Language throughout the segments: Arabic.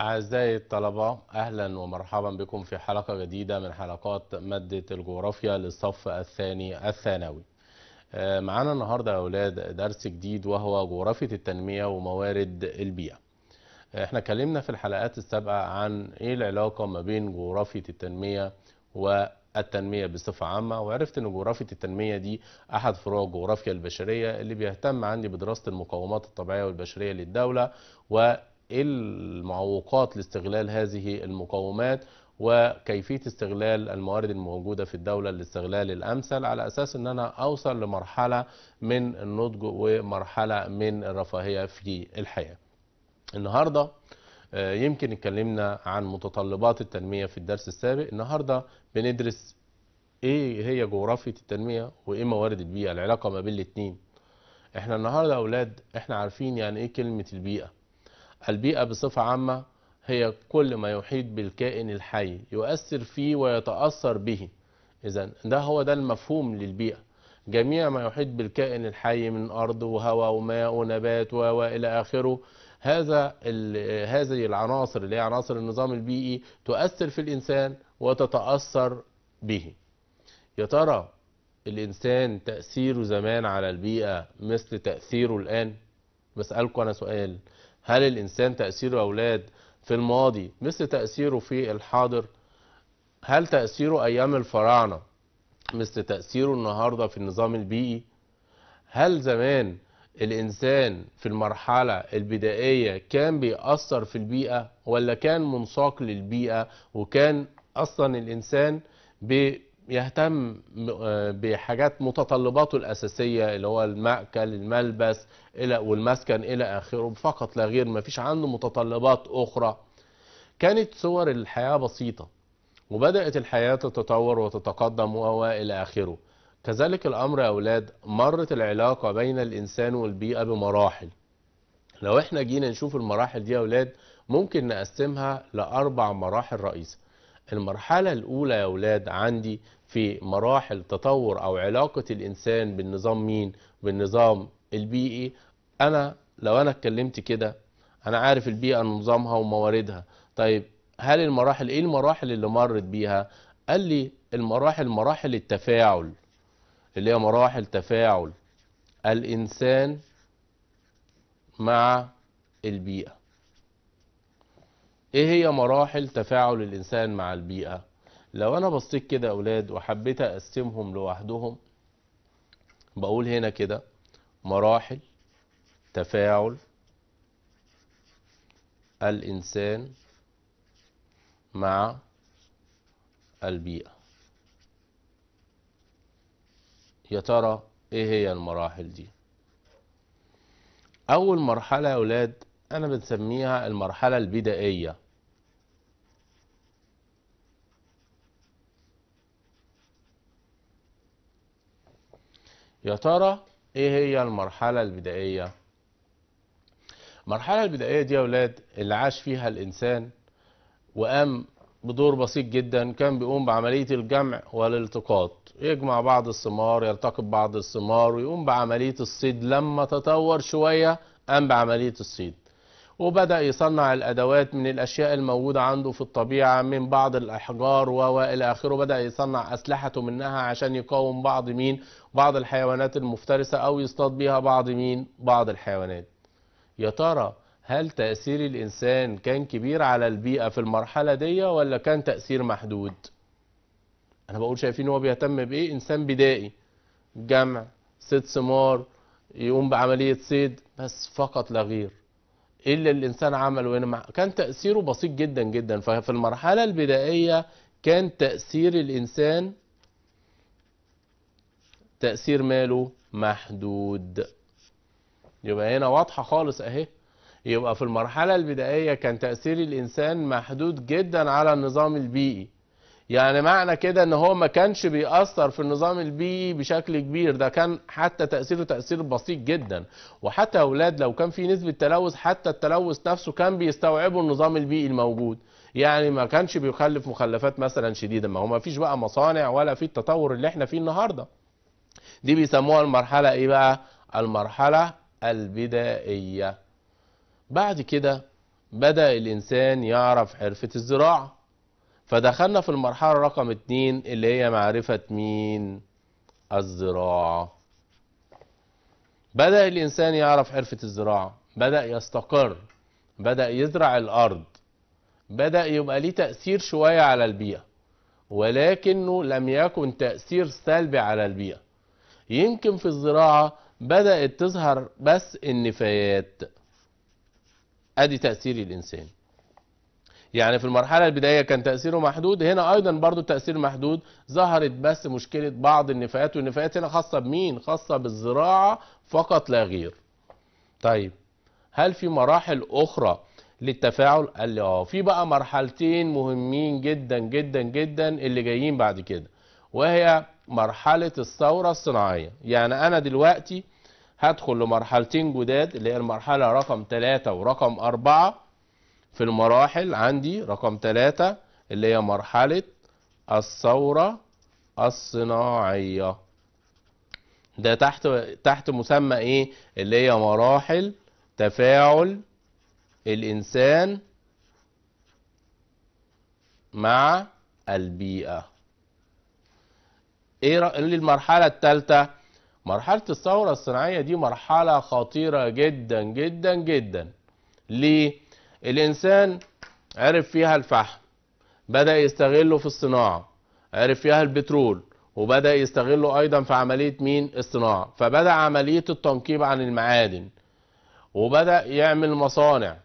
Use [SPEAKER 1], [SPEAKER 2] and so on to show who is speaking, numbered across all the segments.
[SPEAKER 1] أعزائي الطلبة أهلا ومرحبا بكم في حلقة جديدة من حلقات مادة الجغرافيا للصف الثاني الثانوي آه، معانا النهاردة يا أولاد درس جديد وهو جغرافية التنمية وموارد البيئة آه، احنا اتكلمنا في الحلقات السابقة عن ايه العلاقة ما بين جغرافية التنمية والتنمية بصفة عامة وعرفت ان جغرافية التنمية دي احد فروع الجغرافيا البشرية اللي بيهتم عندي بدراسة المقومات الطبيعية والبشرية للدولة و المعوقات لاستغلال هذه المقومات وكيفية استغلال الموارد الموجودة في الدولة الاستغلال الأمثل على أساس أن أنا أوصل لمرحلة من النضج ومرحلة من الرفاهية في الحياة النهاردة آه، يمكن اتكلمنا عن متطلبات التنمية في الدرس السابق النهاردة بندرس ايه هي جغرافية التنمية وايه موارد البيئة العلاقة ما بين الاتنين احنا النهاردة يا اولاد احنا عارفين يعني ايه كلمة البيئة البيئة بصفة عامة هي كل ما يحيط بالكائن الحي يؤثر فيه ويتأثر به إذا ده هو ده المفهوم للبيئة جميع ما يحيط بالكائن الحي من أرض وهواء وماء ونبات وإلى آخره هذا هذه العناصر اللي هي عناصر النظام البيئي تؤثر في الإنسان وتتأثر به يا ترى الإنسان تأثيره زمان على البيئة مثل تأثيره الآن بسألكم أنا سؤال هل الإنسان تأثير أولاد في الماضي مثل تأثيره في الحاضر هل تأثيره أيام الفراعنة مثل تأثيره النهاردة في النظام البيئي هل زمان الإنسان في المرحلة البدائية كان بيأثر في البيئة ولا كان منساق للبيئة وكان أصلا الإنسان يهتم آه، بحاجات متطلباته الأساسية اللي هو المأكل الملبس إلى والمسكن إلى آخره فقط لا غير ما فيش عنده متطلبات أخرى كانت صور الحياة بسيطة وبدأت الحياة تتطور وتتقدم الى آخره كذلك الأمر يا أولاد مرت العلاقة بين الإنسان والبيئة بمراحل لو احنا جينا نشوف المراحل دي يا أولاد ممكن نقسمها لأربع مراحل رئيسة المرحلة الأولى يا أولاد عندي في مراحل تطور او علاقه الانسان بالنظام مين بالنظام البيئي انا لو انا اتكلمت كده انا عارف البيئه نظامها ومواردها طيب هل المراحل ايه المراحل اللي مرت بيها قال لي المراحل مراحل التفاعل اللي هي مراحل تفاعل الانسان مع البيئه ايه هي مراحل تفاعل الانسان مع البيئه لو انا بصيت كده اولاد وحبيت اقسمهم لوحدهم بقول هنا كده مراحل تفاعل الانسان مع البيئه يا ترى ايه هي المراحل دي اول مرحله يا اولاد انا بنسميها المرحله البدائيه يا ترى ايه هي المرحلة البدائية المرحلة البدائية دي يا ولاد اللي عاش فيها الإنسان وقام بدور بسيط جدا كان بيقوم بعملية الجمع والالتقاط يجمع بعض الثمار يلتقط بعض الثمار ويقوم بعملية الصيد لما تطور شوية قام بعملية الصيد وبدأ يصنع الأدوات من الأشياء الموجودة عنده في الطبيعة من بعض الأحجار وإلى آخره وبدا يصنع أسلحته منها عشان يقاوم بعض مين بعض الحيوانات المفترسة أو يصطاد بها بعض مين بعض الحيوانات يا ترى هل تأثير الإنسان كان كبير على البيئة في المرحلة دي ولا كان تأثير محدود أنا بقول شايفين هو بيهتم بإيه إنسان بدائي جمع صيد ثمار يقوم بعملية صيد بس فقط لا غير ايه اللي الانسان عمله هنا كان تاثيره بسيط جدا جدا ففي المرحله البدائيه كان تاثير الانسان تاثير ماله محدود يبقى هنا واضحه خالص اهي يبقى في المرحله البدائيه كان تاثير الانسان محدود جدا على النظام البيئي يعني معنى كده ان هو ما كانش بيأثر في النظام البيئي بشكل كبير ده كان حتى تأثيره تأثير بسيط جدا وحتى اولاد لو كان في نسبة تلوث حتى التلوث نفسه كان بيستوعبوا النظام البيئي الموجود يعني ما كانش بيخلف مخلفات مثلا شديده ما هو ما فيش بقى مصانع ولا في التطور اللي احنا فيه النهارده دي بيسموها المرحله ايه بقى المرحله البدائيه بعد كده بدا الانسان يعرف حرفه الزراعه فدخلنا في المرحلة رقم اتنين اللي هي معرفة مين الزراعة بدأ الإنسان يعرف حرفة الزراعة بدأ يستقر بدأ يزرع الأرض بدأ يبقى ليه تأثير شوية على البيئة ولكنه لم يكن تأثير سلبي على البيئة يمكن في الزراعة بدأت تظهر بس النفايات أدي تأثير الإنسان يعني في المرحلة البداية كان تأثيره محدود هنا أيضا برضو التأثير محدود ظهرت بس مشكلة بعض النفايات والنفايات هنا خاصة بمين خاصة بالزراعة فقط لا غير طيب هل في مراحل أخرى للتفاعل قال لي اه في بقى مرحلتين مهمين جدا جدا جدا اللي جايين بعد كده وهي مرحلة الثورة الصناعية يعني أنا دلوقتي هدخل لمرحلتين جداد اللي هي المرحلة رقم 3 ورقم 4 في المراحل عندي رقم ثلاثة اللي هي مرحلة الثورة الصناعية ده تحت تحت مسمى ايه اللي هي مراحل تفاعل الانسان مع البيئة ايه المرحلة التالتة مرحلة الثورة الصناعية دي مرحلة خطيرة جدا جدا جدا ليه الإنسان عرف فيها الفحم بدأ يستغله في الصناعة عرف فيها البترول وبدأ يستغله أيضا في عملية مين الصناعة فبدأ عملية التنقيب عن المعادن وبدأ يعمل مصانع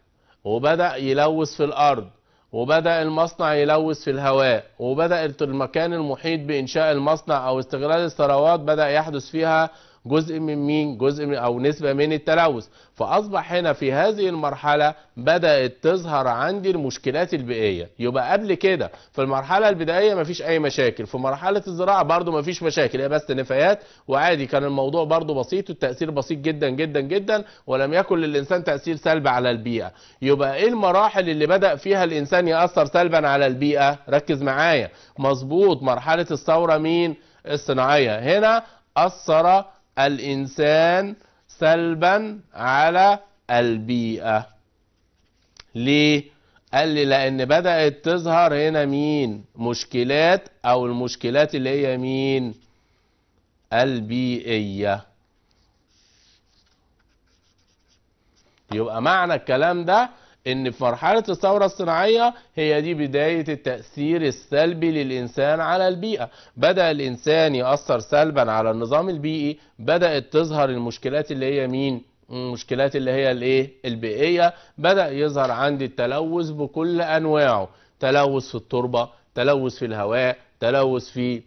[SPEAKER 1] وبدأ يلوث في الأرض وبدأ المصنع يلوث في الهواء وبدأ المكان المحيط بإنشاء المصنع أو استغلال الثروات بدأ يحدث فيها جزء من مين جزء من او نسبه من التلوث فاصبح هنا في هذه المرحله بدات تظهر عندي المشكلات البيئيه يبقى قبل كده في المرحله البدائيه مفيش اي مشاكل في مرحله الزراعه برده مفيش مشاكل هي بس نفايات وعادي كان الموضوع برده بسيط والتاثير بسيط جدا جدا جدا ولم يكن للانسان تاثير سلبي على البيئه يبقى ايه المراحل اللي بدا فيها الانسان ياثر سلبا على البيئه ركز معايا مظبوط مرحله الثوره مين الصناعيه هنا اثر الإنسان سلبا على البيئة ليه؟ قال لي لأن بدأت تظهر هنا مين؟ مشكلات أو المشكلات اللي هي مين؟ البيئية يبقى معنى الكلام ده ان في مرحله الثوره الصناعيه هي دي بدايه التاثير السلبي للانسان على البيئه بدا الانسان ياثر سلبا على النظام البيئي بدات تظهر المشكلات اللي هي مين المشكلات اللي هي الايه البيئيه بدا يظهر عندي التلوث بكل انواعه تلوث في التربه تلوث في الهواء تلوث في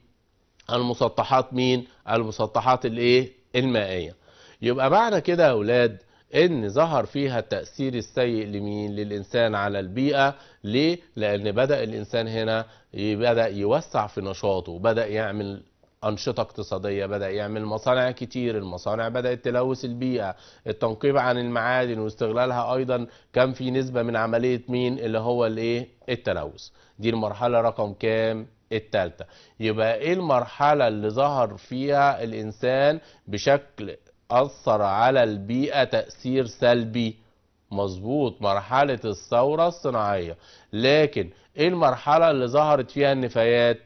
[SPEAKER 1] المسطحات مين المسطحات الايه المائيه يبقى معنى كده يا اولاد ان ظهر فيها التأثير السيء لمين للإنسان على البيئة ليه لأن بدأ الإنسان هنا بدأ يوسع في نشاطه بدأ يعمل أنشطة اقتصادية بدأ يعمل مصانع كتير المصانع بدأت تلوث البيئة التنقيب عن المعادن واستغلالها أيضا كان في نسبة من عملية مين اللي هو الايه التلوث دي المرحلة رقم كام التالتة يبقى ايه المرحلة اللي ظهر فيها الإنسان بشكل أثر على البيئة تأثير سلبي مظبوط مرحلة الثورة الصناعية لكن ايه المرحلة اللي ظهرت فيها النفايات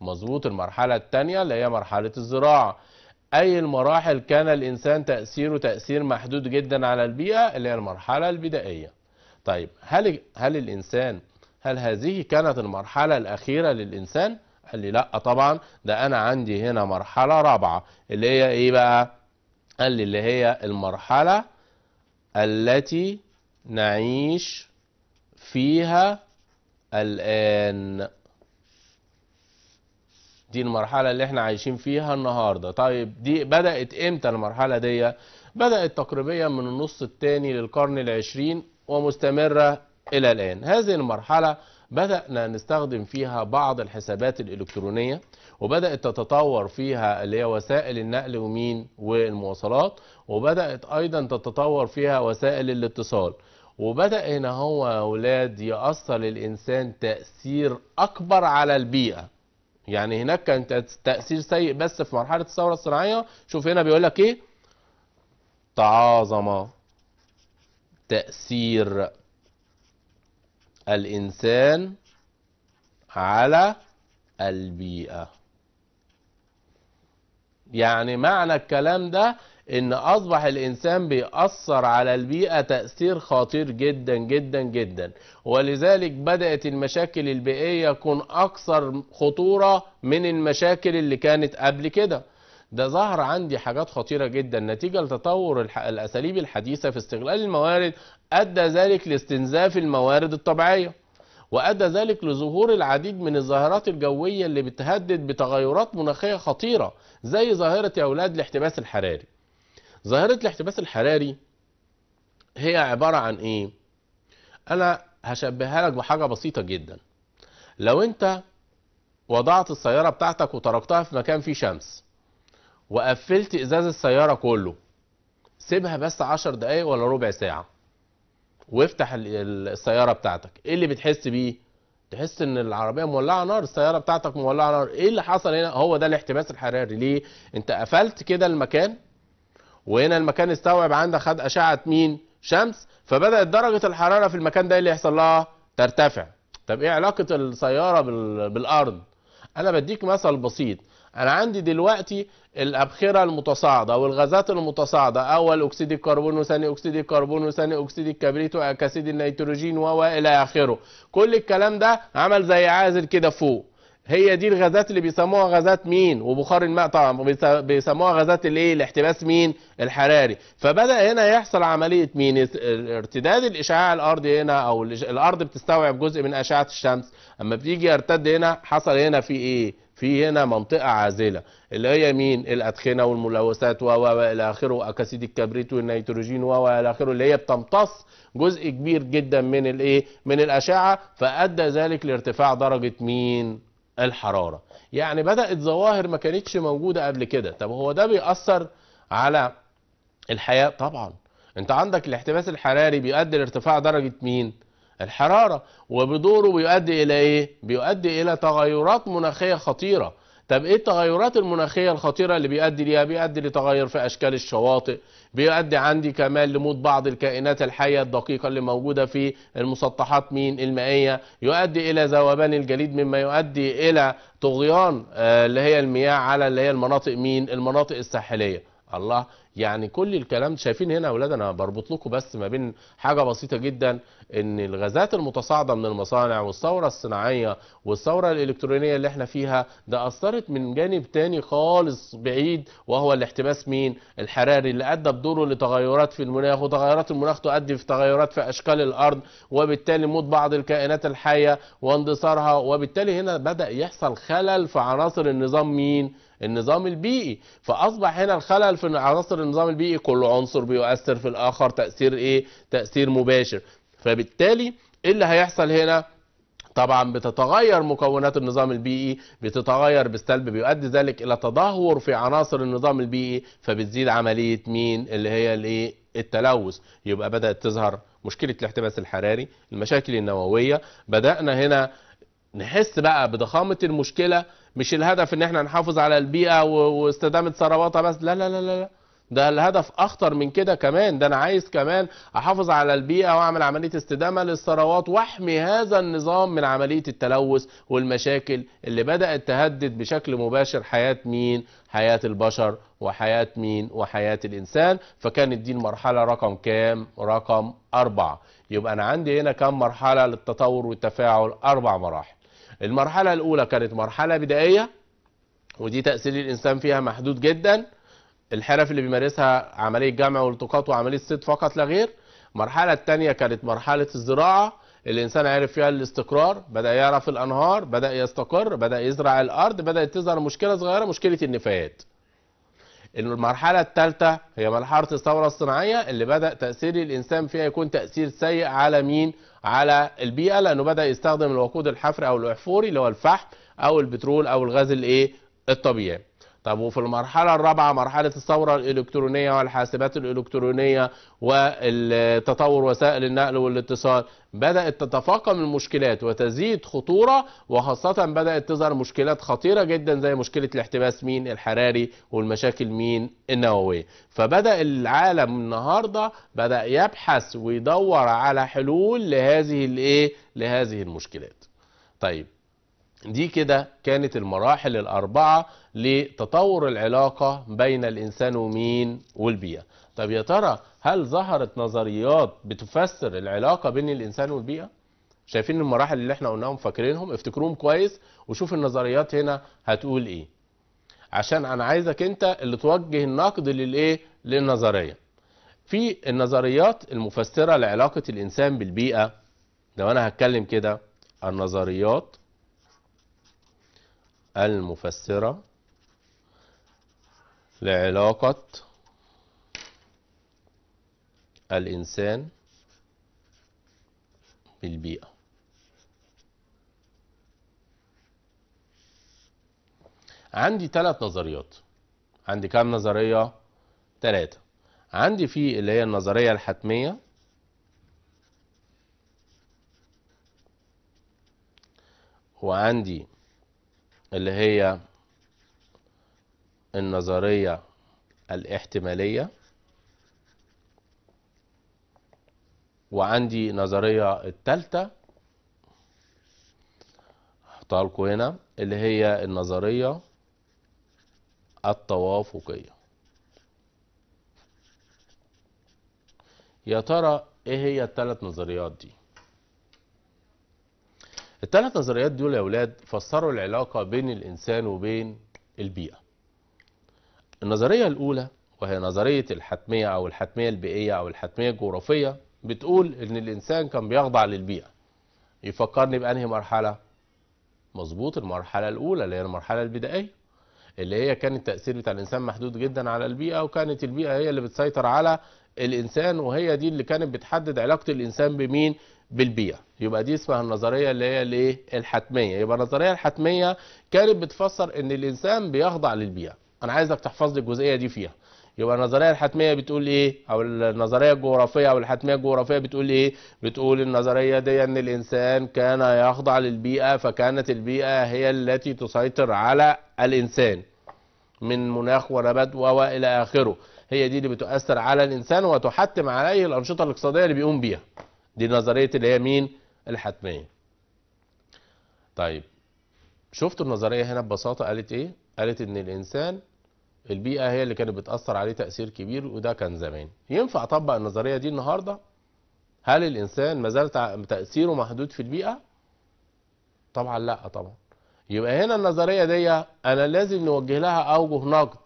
[SPEAKER 1] مظبوط المرحلة التانية اللي هي مرحلة الزراعة اي المراحل كان الانسان تأثيره تأثير محدود جدا على البيئة اللي هي المرحلة البدائية طيب هل هل الانسان هل هذه كانت المرحلة الاخيرة للانسان قال لي لا طبعا ده انا عندي هنا مرحلة رابعة اللي هي ايه بقى قال لي اللي هي المرحلة التي نعيش فيها الآن دي المرحلة اللي احنا عايشين فيها النهاردة طيب دي بدأت امتى المرحلة دي بدأت تقريبيا من النص الثاني للقرن العشرين ومستمرة إلى الآن هذه المرحلة بدأنا نستخدم فيها بعض الحسابات الإلكترونية وبدات تتطور فيها اللي هي وسائل النقل ومين والمواصلات وبدات ايضا تتطور فيها وسائل الاتصال وبدا هنا هو يا اولاد ياثر الانسان تاثير اكبر على البيئه يعني هناك كان تاثير سيء بس في مرحله الثوره الصناعيه شوف هنا بيقول لك ايه تعاظم تاثير الانسان على البيئه يعني معنى الكلام ده ان اصبح الانسان بيأثر على البيئة تأثير خطير جدا جدا جدا ولذلك بدأت المشاكل البيئية تكون اكثر خطورة من المشاكل اللي كانت قبل كده ده ظهر عندي حاجات خطيرة جدا نتيجة لتطور الاساليب الحديثة في استغلال الموارد ادى ذلك لاستنزاف الموارد الطبيعية وأدى ذلك لظهور العديد من الظاهرات الجوية اللي بتهدد بتغيرات مناخية خطيرة زي ظاهرة يا أولاد الاحتباس الحراري ظاهرة الاحتباس الحراري هي عبارة عن إيه؟ أنا هشبهها لك بحاجة بسيطة جدا لو أنت وضعت السيارة بتاعتك وتركتها في مكان فيه شمس وقفلت إزاز السيارة كله سيبها بس عشر دقايق ولا ربع ساعة وافتح السياره بتاعتك ايه اللي بتحس بيه تحس ان العربيه مولعه نار السياره بتاعتك مولعه نار ايه اللي حصل هنا هو ده الاحتباس الحراري ليه انت قفلت كده المكان وهنا المكان استوعب عندك خد اشعه مين شمس فبدات درجه الحراره في المكان ده ايه اللي يحصل لها ترتفع طب ايه علاقه السياره بالارض انا بديك مثل بسيط انا عندي دلوقتي الابخره المتصاعده او الغازات المتصاعده اول اكسيد الكربون وثاني اكسيد الكربون وثاني اكسيد الكبريت واكسيد النيتروجين والى اخره كل الكلام ده عمل زي عازل كده فوق هي دي الغازات اللي بيسموها غازات مين وبخار الماء طبعا بيسموها غازات الايه الاحتباس مين الحراري فبدا هنا يحصل عمليه مين ارتداد الاشعاع الارضي هنا او الارض بتستوعب جزء من اشعه الشمس اما بتيجي يرتد هنا حصل هنا في ايه في هنا منطقة عازلة اللي هي مين الأدخنة والملوثات و إلى آخره وأكاسيد الكبريت والنيتروجين و إلى آخره اللي هي بتمتص جزء كبير جدا من الإيه من الأشعة فأدى ذلك لارتفاع درجة مين الحرارة يعني بدأت ظواهر ما كانتش موجودة قبل كده طب هو ده بيأثر على الحياة طبعا انت عندك الاحتباس الحراري بيؤدي لارتفاع درجة مين الحرارة وبدوره بيؤدي إلى إيه؟ بيؤدي إلى تغيرات مناخية خطيرة طب ايه التغيرات المناخيه الخطيره اللي بيؤدي ليها بيؤدي لتغير في اشكال الشواطئ بيؤدي عندي كمان لموت بعض الكائنات الحيه الدقيقه اللي موجوده في المسطحات مين المائيه يؤدي الى ذوبان الجليد مما يؤدي الى طغيان آه، اللي هي المياه على اللي هي المناطق مين المناطق الساحليه الله يعني كل الكلام شايفين هنا يا اولاد انا بربط لكم بس ما بين حاجه بسيطه جدا ان الغازات المتصاعده من المصانع والثوره الصناعيه والثوره الالكترونيه اللي احنا فيها ده اثرت من جانب تاني خالص بعيد وهو الاحتباس مين الحراري اللي ادى بدوره لتغيرات في المناخ وتغيرات المناخ تؤدي في تغيرات في اشكال الارض وبالتالي موت بعض الكائنات الحيه واندثارها وبالتالي هنا بدا يحصل خلل في عناصر النظام مين النظام البيئي فاصبح هنا الخلل في عناصر النظام البيئي كل عنصر بيؤثر في الاخر تاثير ايه تاثير مباشر فبالتالي ايه اللي هيحصل هنا طبعا بتتغير مكونات النظام البيئي بتتغير بالسلب بيؤدي ذلك الى تدهور في عناصر النظام البيئي فبتزيد عمليه مين اللي هي الايه التلوث يبقى بدات تظهر مشكله الاحتباس الحراري المشاكل النوويه بدانا هنا نحس بقى بضخامه المشكله مش الهدف ان احنا نحافظ على البيئه واستدامه ثرواتها بس لا لا لا لا ده الهدف اخطر من كده كمان ده انا عايز كمان احافظ على البيئه واعمل عمليه استدامه للثروات واحمي هذا النظام من عمليه التلوث والمشاكل اللي بدات تهدد بشكل مباشر حياه مين حياه البشر وحياه مين وحياه الانسان فكانت دي المرحله رقم كام رقم أربعة يبقى انا عندي هنا كام مرحله للتطور والتفاعل اربع مراحل المرحلة الأولى كانت مرحلة بدائية ودي تأثير الإنسان فيها محدود جدا الحرف اللي بيمارسها عملية جمع والتقاط وعملية صيد فقط لا غير المرحلة الثانية كانت مرحلة الزراعة الإنسان عرف فيها الاستقرار بدأ يعرف الأنهار بدأ يستقر بدأ يزرع الأرض بدأت تظهر مشكلة صغيرة مشكلة النفايات ان المرحلة الثالثة هي مرحلة الثورة الصناعية اللي بدأ تأثير الإنسان فيها يكون تأثير سيء على مين؟ على البيئة لأنه بدأ يستخدم الوقود الحفري أو الأحفوري اللي هو الفحم أو البترول أو الغاز الإيه؟ الطبيعي. طب وفي المرحلة الرابعة مرحلة الثورة الإلكترونية والحاسبات الإلكترونية والتطور وسائل النقل والاتصال بدأت تتفاقم المشكلات وتزيد خطورة وخاصة بدأت تظهر مشكلات خطيرة جدا زي مشكلة الاحتباس مين الحراري والمشاكل مين النووية فبدأ العالم النهاردة بدأ يبحث ويدور على حلول لهذه الايه لهذه المشكلات طيب دي كده كانت المراحل الأربعة لتطور العلاقة بين الإنسان ومين والبيئة طب يا ترى هل ظهرت نظريات بتفسر العلاقة بين الإنسان والبيئة؟ شايفين المراحل اللي احنا قلناهم فاكرينهم افتكروهم كويس وشوف النظريات هنا هتقول ايه عشان انا عايزك انت اللي توجه النقد للايه للنظريه في النظريات المفسره لعلاقه الانسان بالبيئه لو انا هتكلم كده النظريات المفسرة لعلاقة الإنسان بالبيئة عندي ثلاث نظريات عندي كام نظرية؟ ثلاثة عندي في اللي هي النظرية الحتمية وعندي اللي هي النظرية الاحتمالية وعندي نظرية التالتة هحطها لكم هنا اللي هي النظرية التوافقية يا ترى ايه هي التلات نظريات دي الثلاث نظريات دول يا اولاد فسروا العلاقه بين الانسان وبين البيئه النظريه الاولى وهي نظريه الحتميه او الحتميه البيئيه او الحتميه الجغرافيه بتقول ان الانسان كان بيخضع للبيئه يفكرني بانهي مرحله مظبوط المرحله الاولى اللي هي المرحله البدائيه اللي هي كان التاثير بتاع الانسان محدود جدا على البيئه وكانت البيئه هي اللي بتسيطر على الانسان وهي دي اللي كانت بتحدد علاقه الانسان بمين بالبيئه يبقى دي اسمها النظريه اللي هي الايه الحتميه يبقى النظريه الحتميه كانت بتفسر ان الانسان بيخضع للبيئه انا عايزك تحفظ لي الجزئيه دي فيها يبقى النظريه الحتميه بتقول ايه او النظريه الجغرافيه او الحتميه الجغرافيه بتقول ايه بتقول النظريه دي ان الانسان كان يخضع للبيئه فكانت البيئه هي التي تسيطر على الانسان من مناخ ونبات والى اخره هي دي اللي بتؤثر على الانسان وتحتم عليه الانشطه الاقتصاديه اللي بيقوم بيها دي نظريه اللي هي مين الحتميه طيب شفتوا النظريه هنا ببساطه قالت ايه قالت ان الانسان البيئه هي اللي كانت بتاثر عليه تاثير كبير وده كان زمان ينفع اطبق النظريه دي النهارده هل الانسان ما زال تاثيره محدود في البيئه طبعا لا طبعا يبقى هنا النظريه دي انا لازم نوجه لها اوجه نقد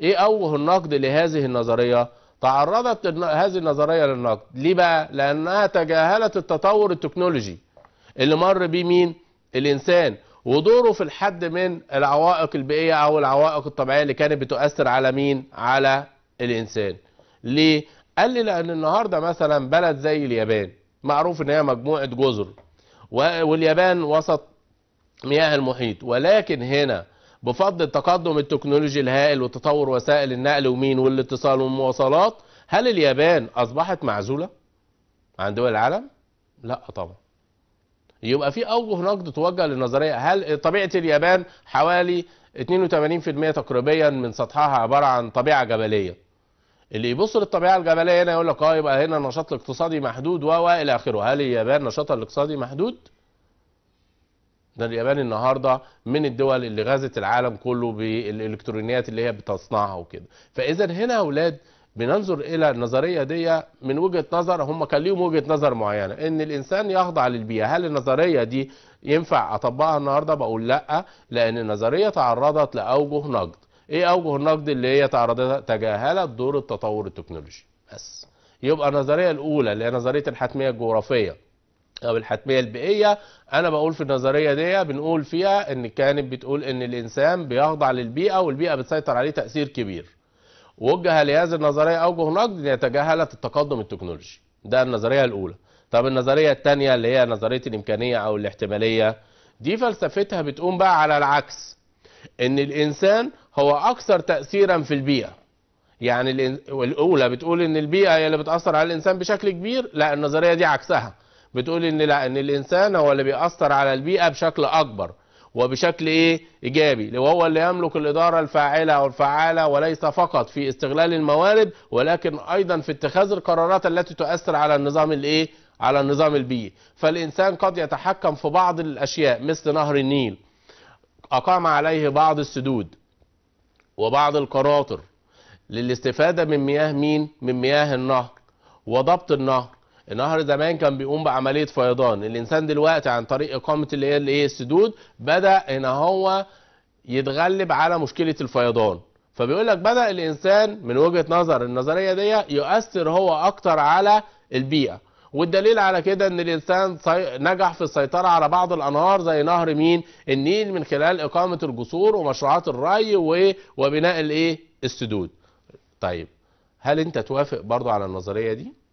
[SPEAKER 1] ايه اوجه النقد لهذه النظريه تعرضت هذه النظريه للنقد ليه بقى لانها تجاهلت التطور التكنولوجي اللي مر بيه مين الانسان ودوره في الحد من العوائق البيئيه او العوائق الطبيعيه اللي كانت بتؤثر على مين على الانسان ليه قال لي لان النهارده مثلا بلد زي اليابان معروف ان هي مجموعه جزر واليابان وسط مياه المحيط ولكن هنا بفضل تقدم التكنولوجي الهائل وتطور وسائل النقل ومين والاتصال والمواصلات هل اليابان أصبحت معزولة عن دول العالم؟ لا طبعا يبقى في أوجه نقد توجه للنظرية هل طبيعة اليابان حوالي 82% تقريبا من سطحها عبارة عن طبيعة جبلية اللي يبص للطبيعه الجبليه هنا يقول لك اه يبقى هنا النشاط الاقتصادي محدود و الى اخره هل اليابان نشاطها الاقتصادي محدود ده اليابان النهارده من الدول اللي غزت العالم كله بالالكترونيات اللي هي بتصنعها وكده فاذا هنا يا اولاد بننظر الى النظريه دي من وجهه نظر هم كان ليهم وجهه نظر معينه ان الانسان يخضع للبيئه هل النظريه دي ينفع اطبقها النهارده بقول لا لان النظريه تعرضت لاوجه نقد ايه اوجه النقد اللي هي تعرضت تجاهلت دور التطور التكنولوجي بس يبقى النظريه الاولى اللي هي نظريه الحتميه الجغرافيه او الحتميه البيئيه انا بقول في النظريه دي بنقول فيها ان كانت بتقول ان الانسان بيخضع للبيئه والبيئه بتسيطر عليه تاثير كبير وجه لهذه النظريه اوجه نقد ان تجاهلت التقدم التكنولوجي ده النظريه الاولى طب النظريه الثانيه اللي هي نظريه الامكانيه او الاحتماليه دي فلسفتها بتقوم بقى على العكس ان الانسان هو اكثر تاثيرا في البيئه يعني الاولى بتقول ان البيئه هي اللي بتاثر على الانسان بشكل كبير لا النظريه دي عكسها بتقول ان لا ان الانسان هو اللي بيأثر على البيئه بشكل اكبر وبشكل ايه ايجابي وهو اللي يملك الاداره الفاعله والفعاله وليس فقط في استغلال الموارد ولكن ايضا في اتخاذ القرارات التي تؤثر على النظام الايه على النظام البيئي فالانسان قد يتحكم في بعض الاشياء مثل نهر النيل اقام عليه بعض السدود وبعض القراطر للاستفاده من مياه مين من مياه النهر وضبط النهر النهر زمان كان بيقوم بعمليه فيضان الانسان دلوقتي عن طريق اقامه اللي هي الايه السدود بدا ان هو يتغلب على مشكله الفيضان فبيقول لك بدا الانسان من وجهه نظر النظريه دي يؤثر هو اكتر على البيئه والدليل على كده ان الانسان نجح في السيطره على بعض الانهار زي نهر مين النيل من خلال اقامه الجسور ومشروعات الري وبناء الايه السدود طيب هل انت توافق برضو على النظريه دي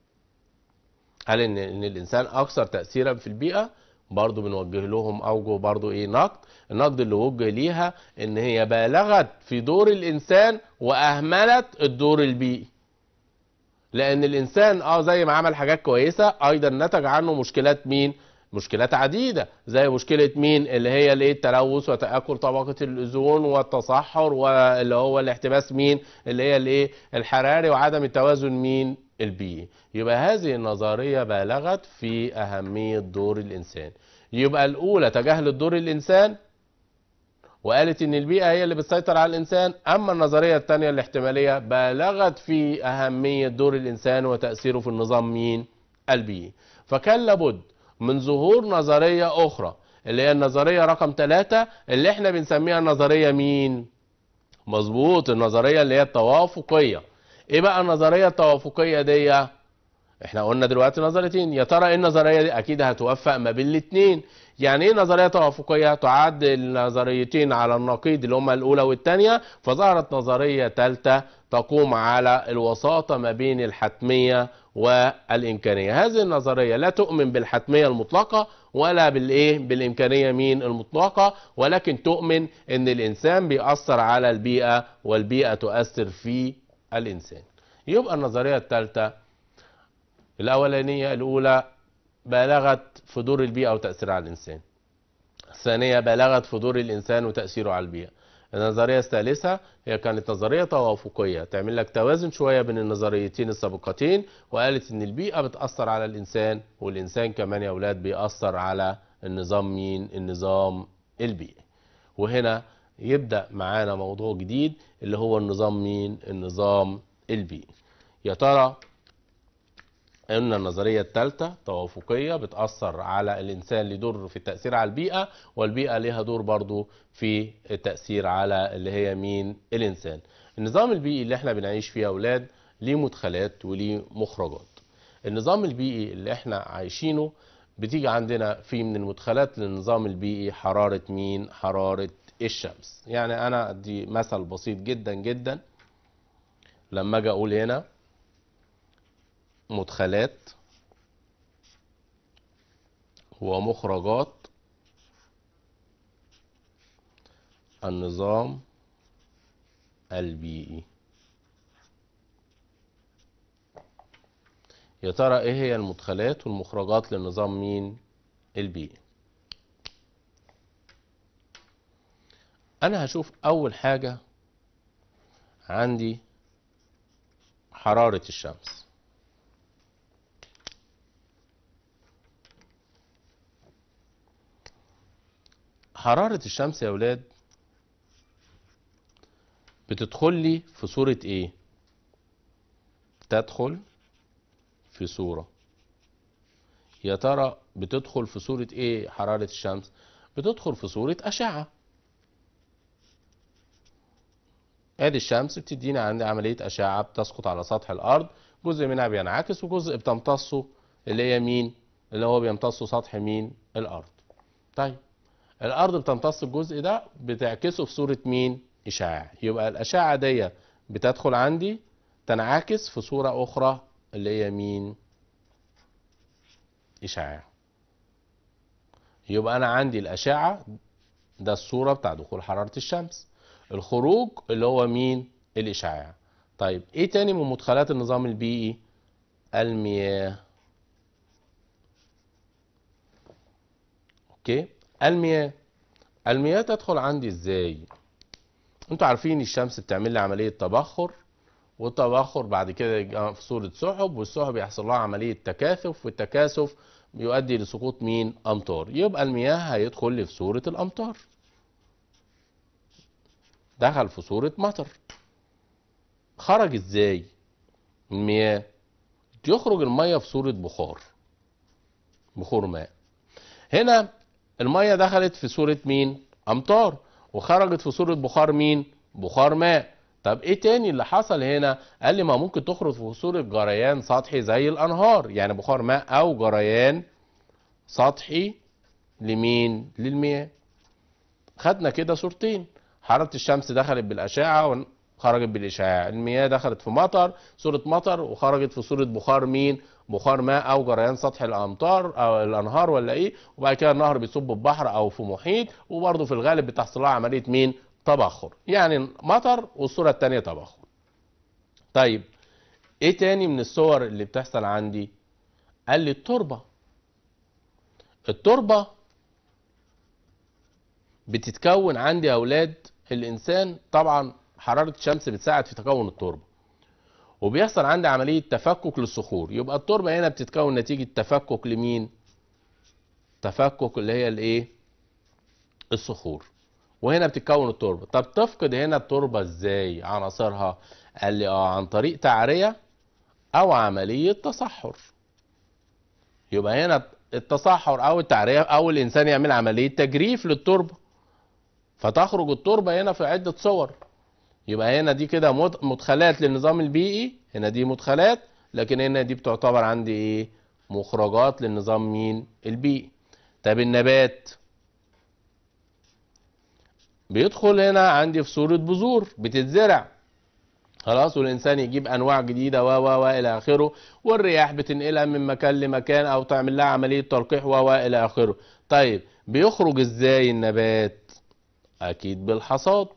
[SPEAKER 1] هل ان ان الانسان اكثر تاثيرا في البيئه برضه بنوجه لهم اوجه برضه ايه نقد النقد اللي وجه ليها ان هي بالغت في دور الانسان واهملت الدور البيئي لان الانسان اه زي ما عمل حاجات كويسه ايضا نتج عنه مشكلات مين مشكلات عديدة زي مشكلة مين اللي هي الايه التلوث وتآكل طبقة الأوزون والتصحر واللي هو الاحتباس مين اللي هي الايه الحراري وعدم التوازن مين البيئي يبقى هذه النظرية بالغت في أهمية دور الإنسان يبقى الأولى تجاهلت دور الإنسان وقالت ان البيئه هي اللي بتسيطر على الانسان اما النظريه الثانيه الاحتماليه بالغت في اهميه دور الانسان وتاثيره في النظام مين البيئي فكان لابد من ظهور نظريه اخرى اللي هي النظريه رقم ثلاثة اللي احنا بنسميها النظريه مين مظبوط النظريه اللي هي التوافقيه ايه بقى النظريه التوافقيه دي احنا قلنا دلوقتي نظريتين يا ترى ايه النظريه دي اكيد هتوفق ما بين الاثنين يعني ايه نظريه توافقيه تعد النظريتين على النقيض اللي هما الاولى والثانيه فظهرت نظريه ثالثه تقوم على الوساطه ما بين الحتميه والامكانيه هذه النظريه لا تؤمن بالحتميه المطلقه ولا بالايه بالامكانيه مين المطلقه ولكن تؤمن ان الانسان بيأثر على البيئه والبيئه تؤثر فيه الإنسان يبقى النظرية الثالثة الأولانية الأولى بالغت في دور البيئة وتأثيرها على الإنسان الثانية بالغت في دور الإنسان وتأثيره على البيئة النظرية الثالثة هي كانت نظرية توافقية تعمل لك توازن شوية بين النظريتين السابقتين وقالت إن البيئة بتأثر على الإنسان والإنسان كمان يا أولاد بيأثر على النظام مين النظام البيئي وهنا يبدأ معانا موضوع جديد اللي هو النظام مين النظام البيئي يا ترى قلنا النظرية الثالثة توافقية بتأثر على الإنسان لدور في التأثير على البيئة والبيئة ليها دور برضو في التأثير على اللي هي مين الإنسان النظام البيئي اللي احنا بنعيش فيه يا أولاد ليه مدخلات وليه مخرجات النظام البيئي اللي احنا عايشينه بتيجي عندنا في من المدخلات للنظام البيئي حرارة مين حرارة الشمس يعني انا دي مثل بسيط جدا جدا لما اجي اقول هنا مدخلات ومخرجات النظام البيئي يا ترى ايه هي المدخلات والمخرجات للنظام مين البيئي انا هشوف اول حاجة عندي حرارة الشمس حرارة الشمس يا ولاد بتدخل لي في صورة ايه تدخل في صورة يا ترى بتدخل في صورة ايه حرارة الشمس بتدخل في صورة اشعة ادي الشمس بتدينا عند عمليه اشعه بتسقط على سطح الارض جزء منها بينعكس وجزء بتمتصه اللي هي مين اللي هو بيمتصه سطح مين الارض طيب الارض بتمتص الجزء ده بتعكسه في صوره مين اشعاع يبقى الاشعه دي بتدخل عندي تنعكس في صوره اخرى اللي هي مين اشعاع يبقى انا عندي الاشعه ده الصوره بتاع دخول حراره الشمس الخروج اللي هو مين الاشعاع طيب ايه تاني من مدخلات النظام البيئي المياه اوكي المياه المياه تدخل عندي ازاي انتوا عارفين الشمس بتعمل لي عمليه تبخر والتبخر بعد كده في صوره سحب والسحب يحصل لها عمليه تكاثف والتكاثف يؤدي لسقوط مين امطار يبقى المياه هيدخل لي في صوره الامطار دخل في صورة مطر خرج ازاي المياه يخرج المياه في صورة بخار بخور ماء هنا المياه دخلت في صورة مين أمطار وخرجت في صورة بخار مين بخار ماء طب ايه تاني اللي حصل هنا قال لي ما ممكن تخرج في صورة جريان سطحي زي الأنهار يعني بخار ماء أو جريان سطحي لمين للمياه خدنا كده صورتين حراره الشمس دخلت بالاشعه وخرجت بالاشعاع المياه دخلت في مطر صوره مطر وخرجت في صوره بخار مين بخار ماء او جريان سطح الامطار او الانهار ولا ايه وبعد كده النهر بيصب في بحر او في محيط وبرده في الغالب بتحصل لها عمليه مين تبخر يعني مطر والصوره الثانيه تبخر طيب ايه تاني من الصور اللي بتحصل عندي قال لي التربه التربه بتتكون عندي اولاد الانسان طبعا حراره الشمس بتساعد في تكون التربه وبيحصل عندي عمليه تفكك للصخور يبقى التربه هنا بتتكون نتيجه تفكك لمين تفكك اللي هي الايه الصخور وهنا بتتكون التربه طب تفقد هنا التربه ازاي عناصرها قال لي اه عن طريق تعريه او عمليه تصحر يبقى هنا التصحر او التعريه او الانسان يعمل عمليه تجريف للتربه فتخرج التربه هنا في عده صور يبقى هنا دي كده مدخلات للنظام البيئي هنا دي مدخلات لكن هنا دي بتعتبر عندي ايه مخرجات للنظام مين البيئي طب النبات بيدخل هنا عندي في صورة بذور بتتزرع خلاص والانسان يجيب انواع جديده و و و الى اخره والرياح بتنقلها من مكان لمكان او تعمل لها عمليه تلقيح و و الى اخره طيب بيخرج ازاي النبات اكيد بالحصاد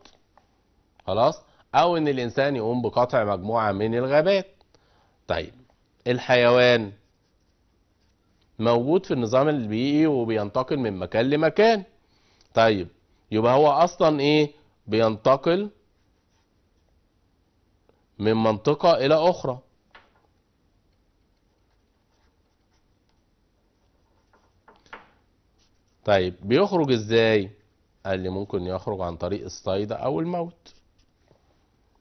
[SPEAKER 1] خلاص او ان الانسان يقوم بقطع مجموعه من الغابات طيب الحيوان موجود في النظام البيئي وبينتقل من مكان لمكان طيب يبقى هو اصلا ايه بينتقل من منطقه الى اخرى طيب بيخرج ازاي قال لي ممكن يخرج عن طريق الصيد أو الموت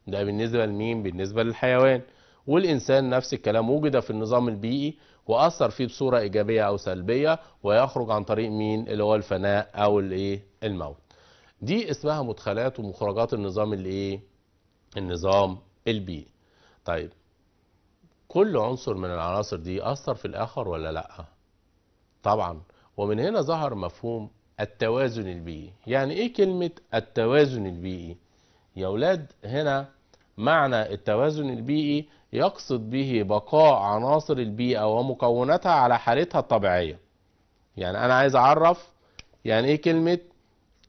[SPEAKER 1] ده بالنسبة لمين؟ بالنسبة للحيوان والإنسان نفس الكلام وجد في النظام البيئي وأثر فيه بصورة إيجابية أو سلبية ويخرج عن طريق مين؟ اللي هو الفناء أو الإيه؟ الموت دي اسمها مدخلات ومخرجات النظام الإيه؟ النظام البيئي طيب كل عنصر من العناصر دي أثر في الآخر ولا لأ؟ طبعا ومن هنا ظهر مفهوم التوازن البيئي يعني ايه كلمة التوازن البيئي يا ولاد هنا معنى التوازن البيئي يقصد به بقاء عناصر البيئة ومكوناتها على حالتها الطبيعية يعني انا عايز اعرف يعني ايه كلمة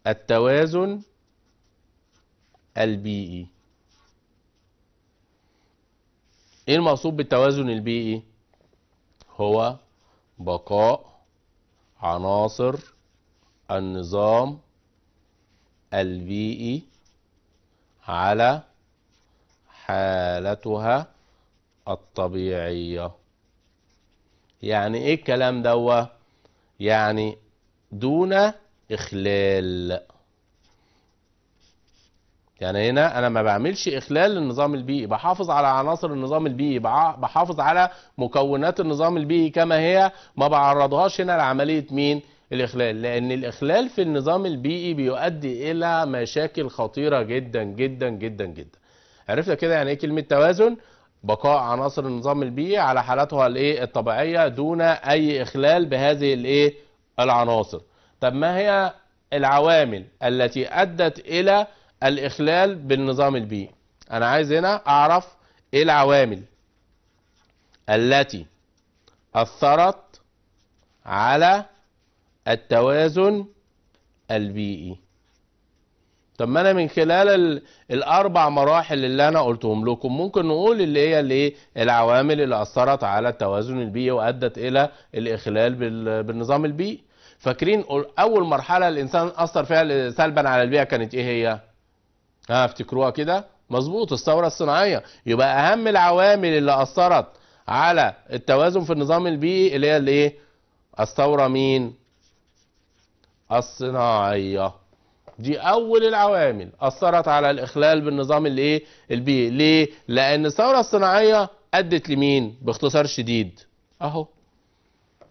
[SPEAKER 1] التوازن البيئي ايه المقصود بالتوازن البيئي هو بقاء عناصر النظام البيئي على حالتها الطبيعية يعني ايه الكلام دوا يعني دون اخلال يعني هنا انا ما بعملش اخلال للنظام البيئي بحافظ على عناصر النظام البيئي بحافظ على مكونات النظام البيئي كما هي ما بعرضهاش هنا لعمليه مين الإخلال لأن الإخلال في النظام البيئي بيؤدي إلى مشاكل خطيرة جدا جدا جدا جدا عرفنا كده يعني إيه كلمة توازن بقاء عناصر النظام البيئي على حالتها الايه الطبيعيه دون اي اخلال بهذه الايه العناصر طب ما هي العوامل التي ادت الى الاخلال بالنظام البيئي انا عايز هنا اعرف ايه العوامل التي اثرت على التوازن البيئي طب ما انا من خلال الاربع مراحل اللي انا قلتهم لكم ممكن نقول اللي هي الايه العوامل اللي اثرت على التوازن البيئي وادت الى الاخلال بالنظام البيئي فاكرين اول مرحله الانسان اثر فيها سلبا على البيئه كانت ايه هي ها افتكروها كده مظبوط الثوره الصناعيه يبقى اهم العوامل اللي اثرت على التوازن في النظام البيئي اللي هي الايه الثوره مين الصناعية دي أول العوامل أثرت على الإخلال بالنظام الإيه؟ البيئي ليه؟ لأن الثورة الصناعية أدت لمين؟ باختصار شديد أهو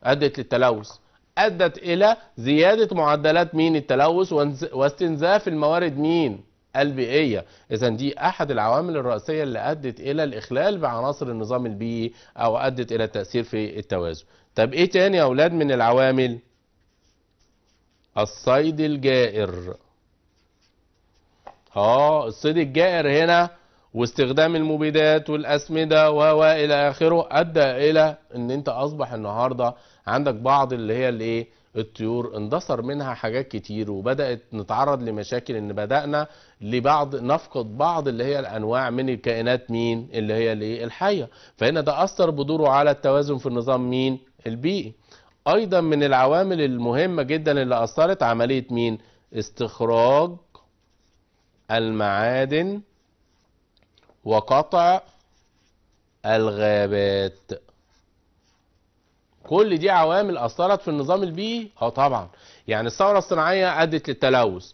[SPEAKER 1] أدت للتلوث أدت إلى زيادة معدلات مين التلوث واستنزاف الموارد مين البيئية إذا دي أحد العوامل الرئيسية اللي أدت إلى الإخلال بعناصر النظام البيئي أو أدت إلى التأثير في التوازن طب إيه تاني يا أولاد من العوامل الصيد الجائر اه الصيد الجائر هنا واستخدام المبيدات والاسمده و والى اخره ادى الى ان انت اصبح النهارده عندك بعض اللي هي الايه الطيور اندثر منها حاجات كتير وبدات نتعرض لمشاكل ان بدانا لبعض نفقد بعض اللي هي الانواع من الكائنات مين اللي هي الايه الحيه فهنا ده اثر بدوره على التوازن في النظام مين البيئي ايضا من العوامل المهمة جدا اللي اثرت عملية مين استخراج المعادن وقطع الغابات كل دي عوامل اثرت في النظام البيئي اه طبعا يعني الثوره الصناعيه ادت للتلوث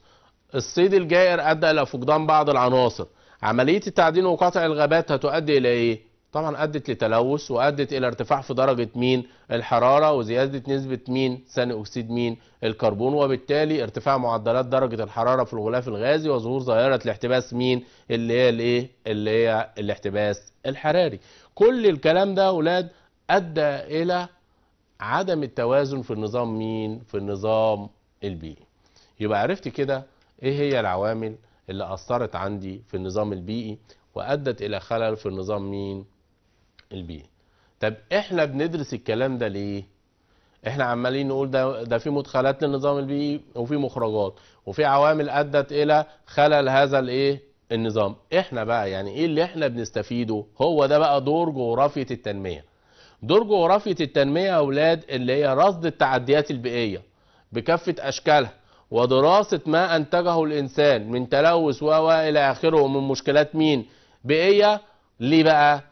[SPEAKER 1] الصيد الجائر ادى الى فقدان بعض العناصر عمليه التعدين وقطع الغابات هتؤدي الى ايه طبعا ادت لتلوث وادت الى ارتفاع في درجه مين الحراره وزياده نسبه مين ثاني اكسيد مين الكربون وبالتالي ارتفاع معدلات درجه الحراره في الغلاف الغازي وظهور ظاهره الاحتباس مين اللي هي الايه اللي هي الاحتباس الحراري كل الكلام ده اولاد ادى الى عدم التوازن في النظام مين في النظام البيئي يبقى عرفت كده ايه هي العوامل اللي اثرت عندي في النظام البيئي وادت الى خلل في النظام مين البيئي طب احنا بندرس الكلام ده ليه احنا عمالين نقول ده ده في مدخلات للنظام البيئي وفي مخرجات وفي عوامل ادت الى خلل هذا الايه النظام احنا بقى يعني ايه اللي احنا بنستفيده هو ده بقى دور جغرافيه التنميه دور جغرافيه التنميه يا اولاد اللي هي رصد التعديات البيئيه بكافه اشكالها ودراسه ما انتجه الانسان من تلوث و الى اخره من مشكلات مين بيئيه ليه بقى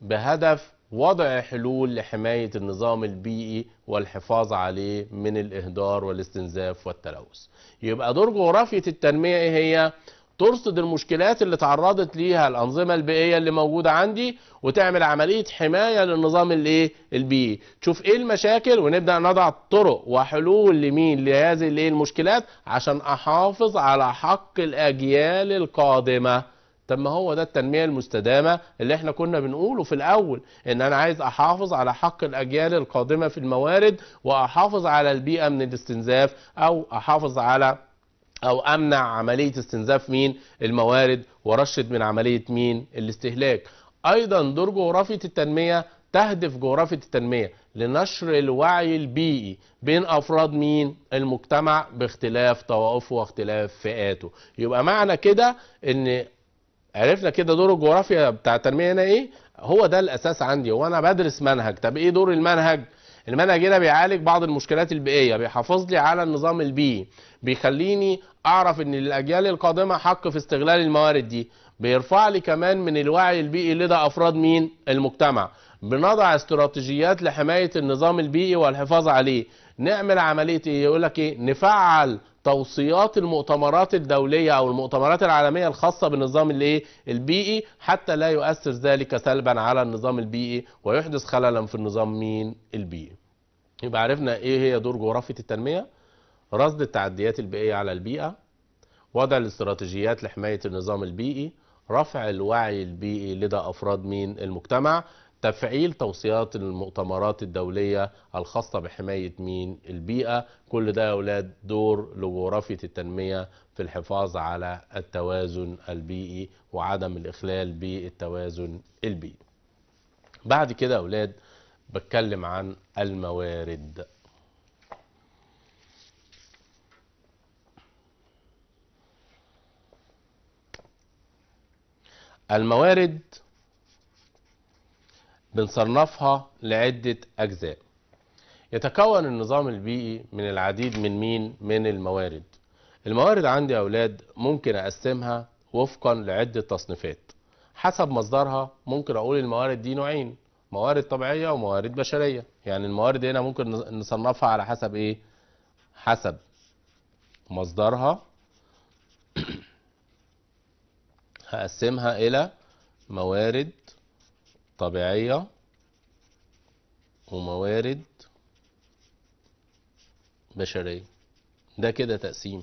[SPEAKER 1] بهدف وضع حلول لحماية النظام البيئي والحفاظ عليه من الإهدار والاستنزاف والتلوث يبقى دور جغرافية التنمية إيه هي؟ ترصد المشكلات اللي تعرضت ليها الأنظمة البيئية اللي موجودة عندي وتعمل عملية حماية للنظام الإيه؟ البيئي تشوف إيه المشاكل ونبدأ نضع طرق وحلول لمين لهذه الإيه المشكلات عشان أحافظ على حق الأجيال القادمة طب ما هو ده التنميه المستدامه اللي احنا كنا بنقوله في الاول ان انا عايز احافظ على حق الاجيال القادمه في الموارد واحافظ على البيئه من الاستنزاف او احافظ على او امنع عمليه استنزاف مين الموارد ورشد من عمليه مين الاستهلاك ايضا دور جغرافيه التنميه تهدف جغرافية التنمية لنشر الوعي البيئي بين أفراد مين؟ المجتمع باختلاف طوائفه واختلاف فئاته يبقى معنى كده أن عرفنا كده دور الجغرافيا بتاع التنميه هنا ايه هو ده الاساس عندي هو انا بدرس منهج طب ايه دور المنهج المنهج هنا بيعالج بعض المشكلات البيئيه بيحافظ لي على النظام البيئي بيخليني اعرف ان للاجيال القادمه حق في استغلال الموارد دي بيرفع لي كمان من الوعي البيئي لدى افراد مين المجتمع بنضع استراتيجيات لحمايه النظام البيئي والحفاظ عليه نعمل عمليه ايه يقول لك ايه نفعل توصيات المؤتمرات الدوليه او المؤتمرات العالميه الخاصه بالنظام الايه البيئي حتى لا يؤثر ذلك سلبا على النظام البيئي ويحدث خللا في النظام مين البيئي يبقى عرفنا ايه هي دور جغرافيه التنميه رصد التعديات البيئيه على البيئه وضع الاستراتيجيات لحمايه النظام البيئي رفع الوعي البيئي لدى افراد مين المجتمع تفعيل توصيات المؤتمرات الدولية الخاصة بحماية مين البيئة كل ده يا أولاد دور لجغرافية التنمية في الحفاظ على التوازن البيئي وعدم الإخلال بالتوازن البيئي بعد كده يا أولاد بتكلم عن الموارد الموارد بنصنفها لعدة أجزاء يتكون النظام البيئي من العديد من مين من الموارد الموارد عندي يا أولاد ممكن أقسمها وفقا لعدة تصنيفات حسب مصدرها ممكن أقول الموارد دي نوعين موارد طبيعية وموارد بشرية يعني الموارد هنا ممكن نصنفها على حسب إيه حسب مصدرها هقسمها إلى موارد طبيعية وموارد بشرية ده كده تقسيم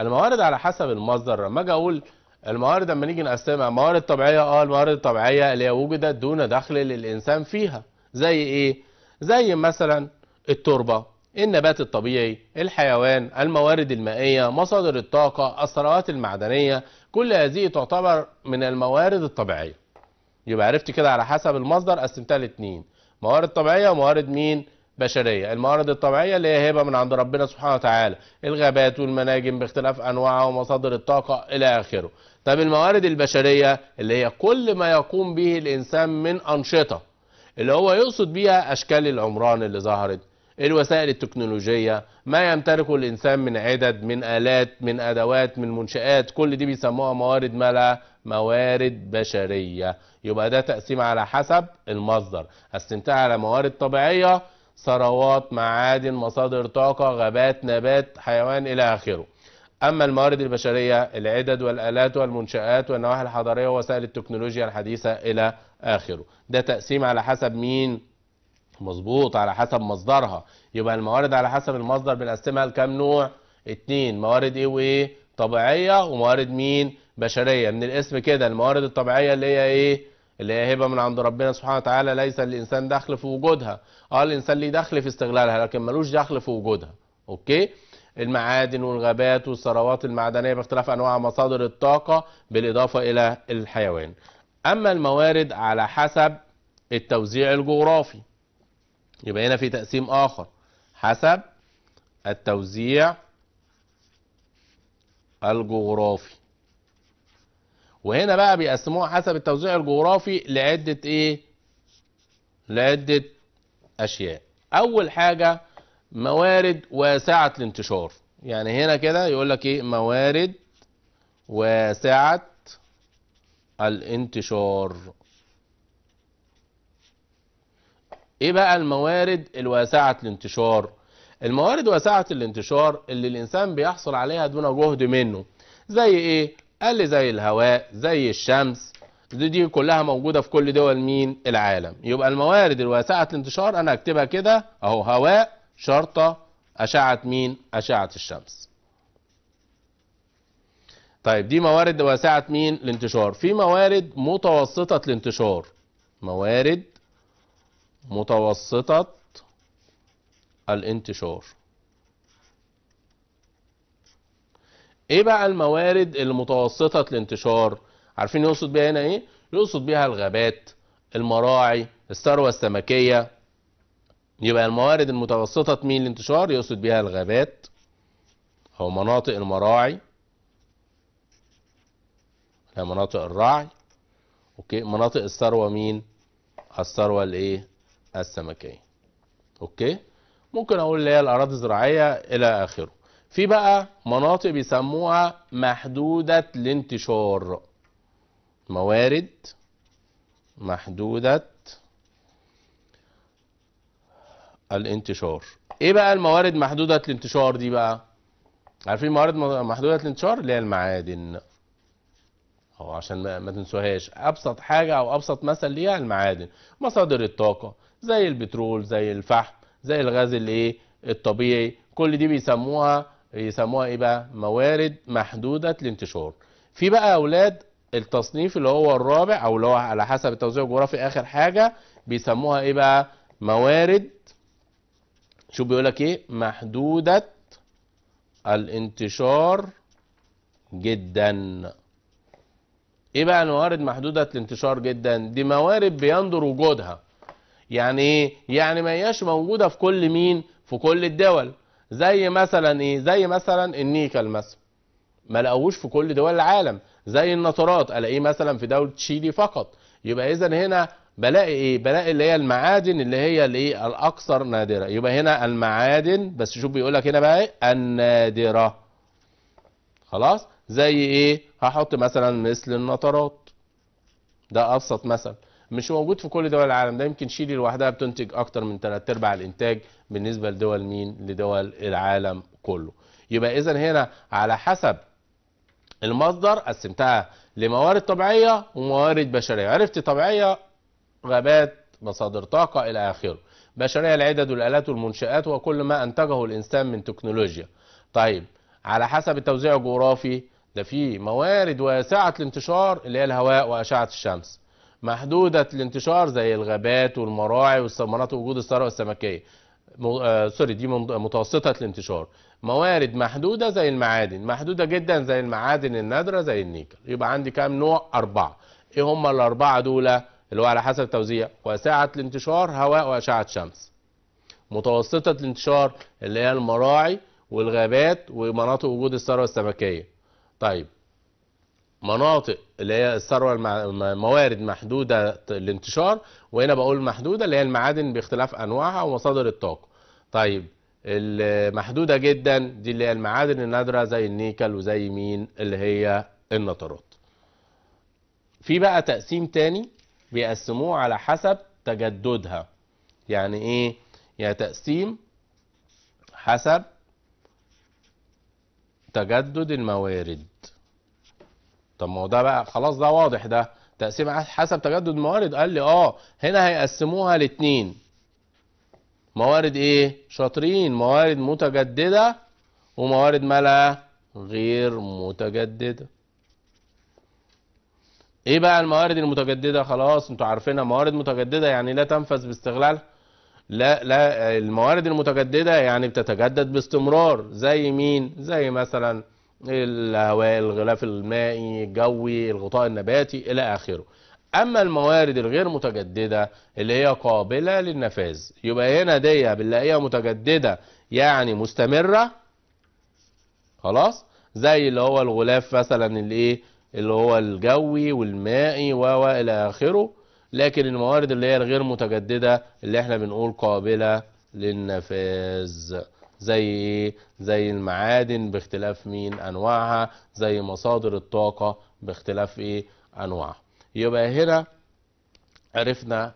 [SPEAKER 1] الموارد على حسب المصدر لما اجي اقول الموارد لما نيجي نقسمها موارد طبيعيه اه الموارد الطبيعيه اللي وجدت دون دخل للانسان فيها زي ايه زي مثلا التربه النبات الطبيعي الحيوان الموارد المائية مصادر الطاقة الثروات المعدنية كل هذه تعتبر من الموارد الطبيعية يبقى عرفت كده على حسب المصدر قسمتها لاتنين موارد طبيعية وموارد مين بشرية الموارد الطبيعية اللي هي هبة من عند ربنا سبحانه وتعالى الغابات والمناجم باختلاف أنواعها ومصادر الطاقة إلى آخره طب الموارد البشرية اللي هي كل ما يقوم به الإنسان من أنشطة اللي هو يقصد بيها أشكال العمران اللي ظهرت الوسائل التكنولوجية ما يمتلكه الإنسان من عدد من آلات من أدوات من منشآت كل دي بيسموها موارد ملا موارد بشرية يبقى ده تقسيم على حسب المصدر قسمتها على موارد طبيعية ثروات معادن مصادر طاقة غابات نبات حيوان إلى آخره أما الموارد البشرية العدد والآلات والمنشآت والنواحي الحضارية ووسائل التكنولوجيا الحديثة إلى آخره ده تقسيم على حسب مين مظبوط على حسب مصدرها يبقى الموارد على حسب المصدر بنقسمها لكام نوع اتنين موارد ايه وايه طبيعيه وموارد مين بشريه من الاسم كده الموارد الطبيعيه اللي هي ايه اللي هي هبه من عند ربنا سبحانه وتعالى ليس للانسان دخل في وجودها اه الانسان ليه دخل في استغلالها لكن ملوش دخل في وجودها اوكي المعادن والغابات والثروات المعدنيه باختلاف انواع مصادر الطاقه بالاضافه الى الحيوان اما الموارد على حسب التوزيع الجغرافي يبقى هنا في تقسيم آخر حسب التوزيع الجغرافي وهنا بقى بيقسموها حسب التوزيع الجغرافي لعدة ايه لعدة اشياء اول حاجة موارد واسعة الانتشار يعني هنا كده يقول لك ايه موارد واسعة الانتشار ايه بقى الموارد الواسعة الانتشار الموارد واسعة الانتشار اللي الانسان بيحصل عليها دون جهد منه زي ايه قال لي زي الهواء زي الشمس دي, دي كلها موجودة في كل دول مين العالم يبقى الموارد الواسعة الانتشار انا اكتبها كده اهو هواء شرطة اشعة مين اشعة الشمس طيب دي موارد واسعة مين الانتشار في موارد متوسطة الانتشار موارد متوسطة الانتشار ايه بقى الموارد المتوسطة الانتشار عارفين يقصد بيها هنا ايه يقصد بيها الغابات المراعي الثروة السمكية يبقى الموارد المتوسطة مين الانتشار يقصد بيها الغابات أو مناطق المراعي مناطق الرعي اوكي مناطق الثروة مين الثروة الايه السمكيه اوكي ممكن اقول اللي هي الاراضي الزراعيه الى اخره في بقى مناطق بيسموها محدوده الانتشار موارد محدوده الانتشار ايه بقى الموارد محدوده الانتشار دي بقى عارفين موارد محدوده الانتشار اللي هي المعادن او عشان ما تنسوهاش ابسط حاجه او ابسط مثل ليها المعادن مصادر الطاقه زي البترول زي الفحم زي الغاز الايه الطبيعي كل دي بيسموها يسموها ايه بقى موارد محدوده الانتشار في بقى اولاد التصنيف اللي هو الرابع او اللي هو على حسب التوزيع الجغرافي اخر حاجه بيسموها ايه بقى موارد شوف بيقول لك ايه محدوده الانتشار جدا ايه بقى الموارد محدوده الانتشار جدا دي موارد بيندر وجودها يعني ايه يعني ما هياش موجوده في كل مين في كل الدول زي مثلا ايه زي مثلا النيكل مثلا ما لقوش في كل دول العالم زي النطرات الاقيه مثلا في دوله تشيلي فقط يبقى اذا هنا بلاقي ايه بلاقي اللي هي المعادن اللي هي الايه الاكثر نادره يبقى هنا المعادن بس شوف بيقول لك هنا بقى ايه النادره خلاص زي ايه هحط مثلا مثل النطرات ده ابسط مثل مش موجود في كل دول العالم ده يمكن شيلي لوحدها بتنتج اكتر من 3 ارباع الانتاج بالنسبه لدول مين لدول العالم كله يبقى اذا هنا على حسب المصدر قسمتها لموارد طبيعيه وموارد بشريه عرفت طبيعيه غابات مصادر طاقه الى اخره بشريه العدد والالات والمنشات وكل ما انتجه الانسان من تكنولوجيا طيب على حسب التوزيع الجغرافي ده في موارد واسعه الانتشار اللي هي الهواء واشعه الشمس محدودة الانتشار زي الغابات والمراعي والمناطق وجود الثروة السمكية آه، سوري دي متوسطة الانتشار موارد محدودة زي المعادن محدودة جدا زي المعادن النادرة زي النيكل يبقى عندي كام نوع أربعة إيه هم الأربعة دول اللي هو على حسب توزيع واسعة الانتشار هواء وأشعة شمس متوسطة الانتشار اللي هي المراعي والغابات ومناطق وجود الثروة السمكية طيب مناطق اللي هي الثروه موارد محدوده الانتشار وهنا بقول محدوده اللي هي المعادن باختلاف انواعها ومصادر الطاقه طيب المحدوده جدا دي اللي هي المعادن النادره زي النيكل وزي مين اللي هي النطرات في بقى تقسيم تاني بيقسموه على حسب تجددها يعني ايه يعني تقسيم حسب تجدد الموارد طب ما هو ده بقى خلاص ده واضح ده تقسيم حسب تجدد موارد قال لي اه هنا هيقسموها لاتنين موارد ايه شاطرين موارد متجدده وموارد مالها غير متجدده ايه بقى الموارد المتجدده خلاص انتوا عارفينها موارد متجدده يعني لا تنفذ باستغلالها لا لا الموارد المتجدده يعني بتتجدد باستمرار زي مين زي مثلا الهواء الغلاف المائي الجوي الغطاء النباتي الى اخره اما الموارد الغير متجدده اللي هي قابله للنفاذ يبقى هنا دي بنلاقيها متجدده يعني مستمره خلاص زي اللي هو الغلاف مثلا الايه اللي هو الجوي والمائي والى اخره لكن الموارد اللي هي الغير متجدده اللي احنا بنقول قابله للنفاذ زي ايه زي المعادن باختلاف مين انواعها زي مصادر الطاقه باختلاف ايه انواعها يبقى هنا عرفنا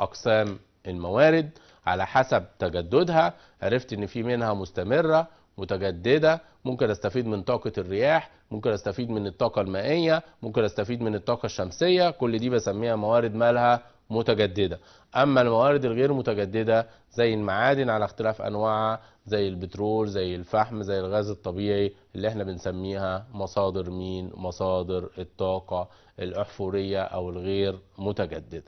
[SPEAKER 1] اقسام الموارد على حسب تجددها عرفت ان في منها مستمره متجدده ممكن استفيد من طاقه الرياح ممكن استفيد من الطاقه المائيه ممكن استفيد من الطاقه الشمسيه كل دي بسميها موارد مالها متجدده اما الموارد الغير متجدده زي المعادن على اختلاف انواعها زي البترول زي الفحم زي الغاز الطبيعي اللي احنا بنسميها مصادر مين مصادر الطاقة الأحفورية أو الغير متجددة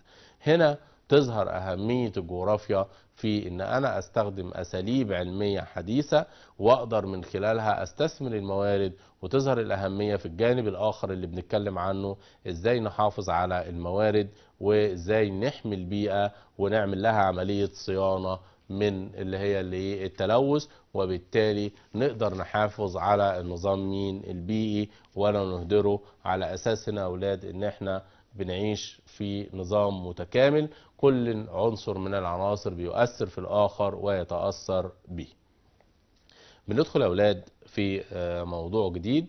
[SPEAKER 1] هنا تظهر أهمية الجغرافيا في إن أنا أستخدم أساليب علمية حديثة وأقدر من خلالها أستثمر الموارد وتظهر الأهمية في الجانب الآخر اللي بنتكلم عنه إزاي نحافظ على الموارد وإزاي نحمي البيئة ونعمل لها عملية صيانة من اللي هي اللي التلوث وبالتالي نقدر نحافظ على النظام مين البيئي ولا نهدره على اساس هنا اولاد ان احنا بنعيش في نظام متكامل كل عنصر من العناصر بيؤثر في الاخر ويتاثر به بندخل يا اولاد في آه، موضوع جديد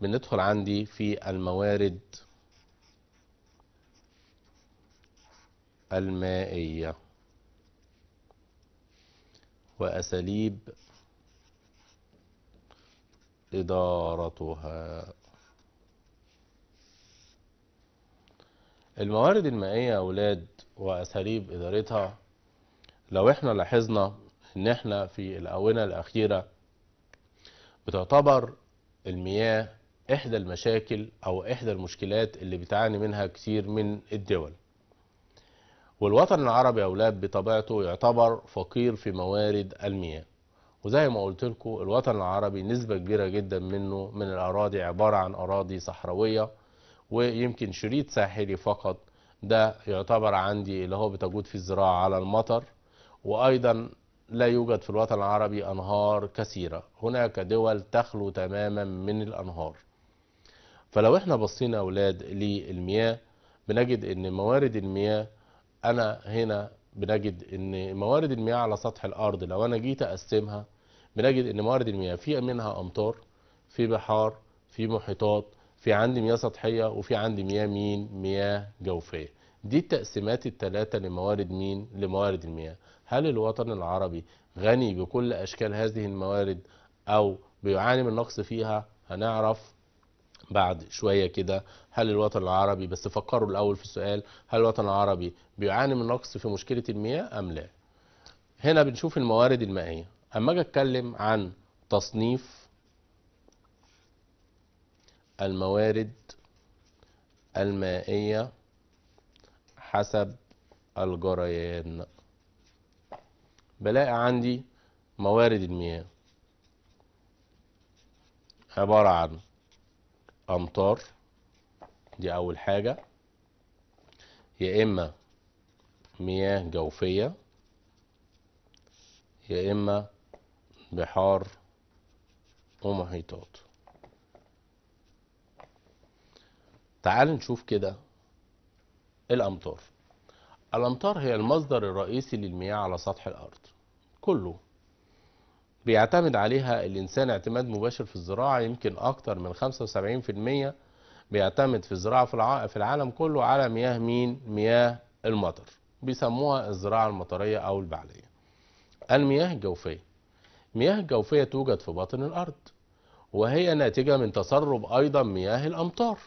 [SPEAKER 1] بندخل عندي في الموارد المائيه وأساليب إدارتها الموارد المائية يا أولاد وأساليب إدارتها لو احنا لاحظنا ان احنا في الآونة الأخيرة بتعتبر المياه إحدى المشاكل أو إحدى المشكلات اللي بتعاني منها كتير من الدول والوطن العربي يا اولاد بطبيعته يعتبر فقير في موارد المياه وزي ما قلت لكم الوطن العربي نسبة كبيرة جدا منه من الأراضي عبارة عن أراضي صحراوية ويمكن شريط ساحلي فقط ده يعتبر عندي اللي هو بتجود فيه الزراعة على المطر وأيضا لا يوجد في الوطن العربي أنهار كثيرة هناك دول تخلو تماما من الأنهار فلو احنا بصينا أولاد للمياه بنجد أن موارد المياه انا هنا بنجد ان موارد المياه على سطح الارض لو انا جيت اقسمها بنجد ان موارد المياه في منها امطار في بحار في محيطات في عندي مياه سطحيه وفي عندي مياه مين مياه جوفيه دي التقسيمات الثلاثه لموارد مين لموارد المياه هل الوطن العربي غني بكل اشكال هذه الموارد او بيعاني من نقص فيها هنعرف بعد شويه كده هل الوطن العربي بس فكروا الاول في السؤال هل الوطن العربي بيعاني من نقص في مشكله المياه ام لا هنا بنشوف الموارد المائيه اما اجي اتكلم عن تصنيف الموارد المائيه حسب الجريان بلاقي عندي موارد المياه عباره عن امطار دي اول حاجه يا اما مياه جوفيه يا اما بحار ومحيطات تعال نشوف كده الامطار الامطار هي المصدر الرئيسي للمياه على سطح الارض كله بيعتمد عليها الإنسان اعتماد مباشر في الزراعة يمكن أكتر من 75% بيعتمد في الزراعة في العالم كله على مياه مين؟ مياه المطر بيسموها الزراعة المطرية أو البعلية المياه الجوفية مياه الجوفية توجد في باطن الأرض وهي ناتجة من تسرب أيضا مياه الأمطار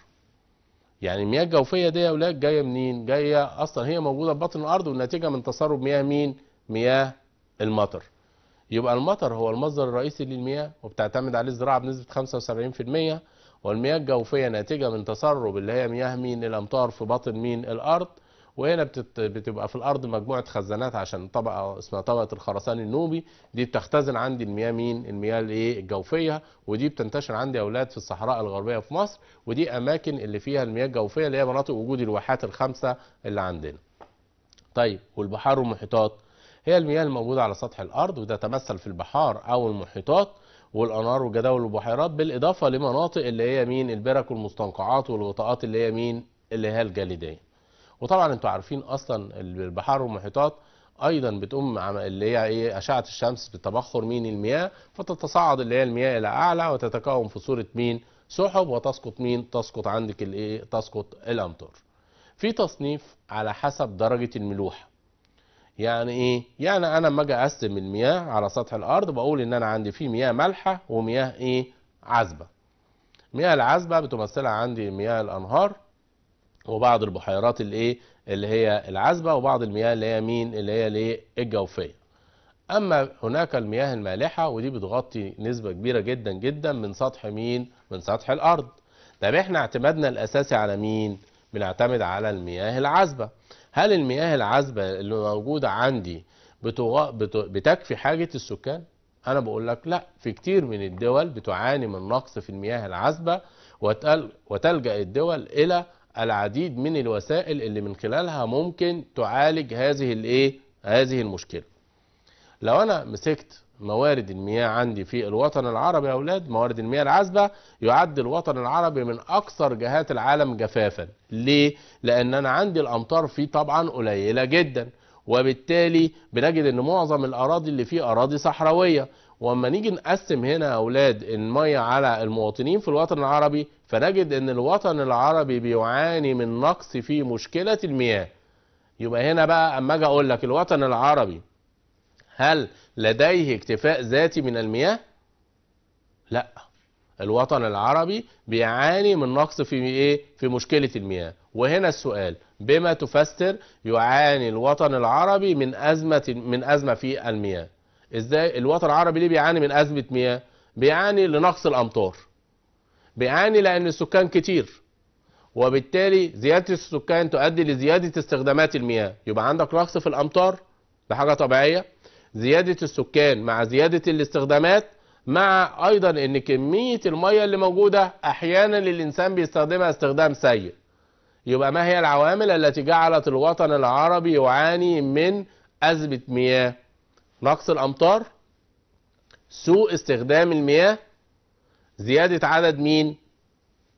[SPEAKER 1] يعني المياه الجوفية دي يا ولاد جاية منين؟ جاية أصلا هي موجودة في باطن الأرض وناتجة من تسرب مياه مين؟ مياه المطر يبقى المطر هو المصدر الرئيسي للمياه وبتعتمد عليه الزراعه بنسبه 75% والمياه الجوفيه ناتجه من تسرب اللي هي مياه مين الامطار في باطن مين الارض وهنا بتبقى في الارض مجموعه خزانات عشان طبقه اسمها طبقه الخرسان النوبي دي بتختزن عندي المياه مين المياه الايه الجوفيه ودي بتنتشر عندي اولاد في الصحراء الغربيه في مصر ودي اماكن اللي فيها المياه الجوفيه اللي هي مناطق وجود الواحات الخمسه اللي عندنا طيب والبحار والمحيطات هي المياه الموجودة على سطح الأرض وده تمثل في البحار أو المحيطات والأنهار والجداول والبحيرات بالإضافة لمناطق اللي هي مين البرك والمستنقعات والغطاءات اللي هي مين اللي هي الجليدية وطبعا انتوا عارفين أصلا البحار والمحيطات ايضا بتقوم اللي هي ايه اشعه الشمس بتبخر مين المياه فتتصاعد اللي هي المياه الى اعلى وتتكون في صوره مين سحب وتسقط مين تسقط عندك الايه تسقط الامطار في تصنيف على حسب درجه الملوحه يعني ايه يعني انا لما اجي اقسم المياه على سطح الارض بقول ان انا عندي فيه مياه مالحه ومياه ايه عذبه مياه العذبه بتمثلها عندي مياه الانهار وبعض البحيرات الايه اللي هي العذبه وبعض المياه اللي هي مين اللي هي الايه الجوفيه اما هناك المياه المالحه ودي بتغطي نسبه كبيره جدا جدا من سطح مين من سطح الارض طب احنا اعتمادنا الاساسي على مين بنعتمد على المياه العذبه هل المياه العذبة اللي موجودة عندي بتغ... بت... بتكفي حاجة السكان انا بقول لك لا في كتير من الدول بتعاني من نقص في المياه العذبة وتل... وتلجأ الدول الى العديد من الوسائل اللي من خلالها ممكن تعالج هذه الايه هذه المشكلة لو انا مسكت موارد المياه عندي في الوطن العربي يا اولاد موارد المياه العذبه يعد الوطن العربي من اكثر جهات العالم جفافا ليه لان انا عندي الامطار فيه طبعا قليله جدا وبالتالي بنجد ان معظم الاراضي اللي فيه اراضي صحراويه واما نيجي نقسم هنا يا اولاد الميه على المواطنين في الوطن العربي فنجد ان الوطن العربي بيعاني من نقص في مشكله المياه يبقى هنا بقى اما اجي اقول لك الوطن العربي هل لديه اكتفاء ذاتي من المياه لا الوطن العربي بيعاني من نقص في ايه في مشكله المياه وهنا السؤال بما تفسر يعاني الوطن العربي من ازمه من ازمه في المياه ازاي الوطن العربي ليه بيعاني من ازمه مياه بيعاني لنقص الامطار بيعاني لان السكان كتير وبالتالي زياده السكان تؤدي لزياده استخدامات المياه يبقى عندك نقص في الامطار ده حاجه طبيعيه زياده السكان مع زياده الاستخدامات مع ايضا ان كميه الميه اللي موجوده احيانا الانسان بيستخدمها استخدام سيء يبقى ما هي العوامل التي جعلت الوطن العربي يعاني من ازمه مياه نقص الامطار سوء استخدام المياه زياده عدد مين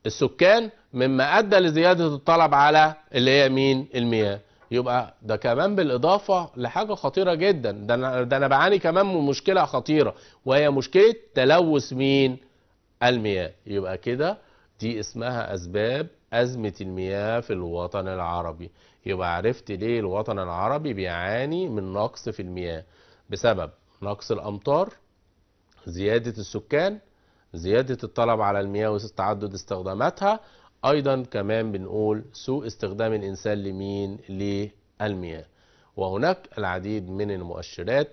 [SPEAKER 1] السكان مما ادى لزياده الطلب على اللي هي مين المياه يبقى ده كمان بالاضافه لحاجه خطيره جدا ده انا ده انا بعاني كمان من مشكله خطيره وهي مشكله تلوث مين؟ المياه يبقى كده دي اسمها اسباب ازمه المياه في الوطن العربي يبقى عرفت ليه الوطن العربي بيعاني من نقص في المياه بسبب نقص الامطار زياده السكان زياده الطلب على المياه وتعدد استخداماتها ايضا كمان بنقول سوء استخدام الانسان لمين للمياه وهناك العديد من المؤشرات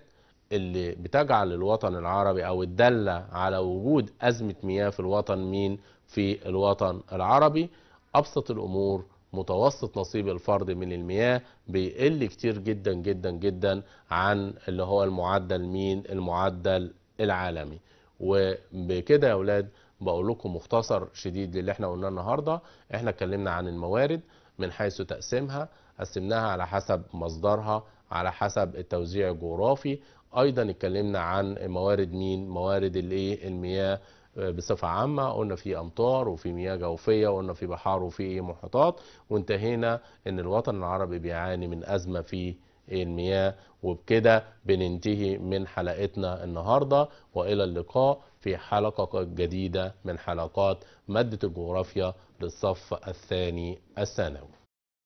[SPEAKER 1] اللي بتجعل الوطن العربي او الدالة على وجود ازمة مياه في الوطن مين في الوطن العربي ابسط الامور متوسط نصيب الفرد من المياه بيقل كتير جدا جدا جدا عن اللي هو المعدل مين المعدل العالمي وبكده يا اولاد بقول لكم مختصر شديد للي احنا قلناه النهارده احنا اتكلمنا عن الموارد من حيث تقسيمها قسمناها على حسب مصدرها على حسب التوزيع الجغرافي ايضا اتكلمنا عن موارد مين موارد الايه المياه آه، بصفة عامة قلنا في أمطار وفي مياه جوفية وقلنا في بحار وفي إيه؟ محيطات وانتهينا إن الوطن العربي بيعاني من أزمة في المياه وبكده بننتهي من حلقتنا النهاردة وإلى اللقاء في حلقة جديدة من حلقات مادة الجغرافيا للصف الثاني الثانوي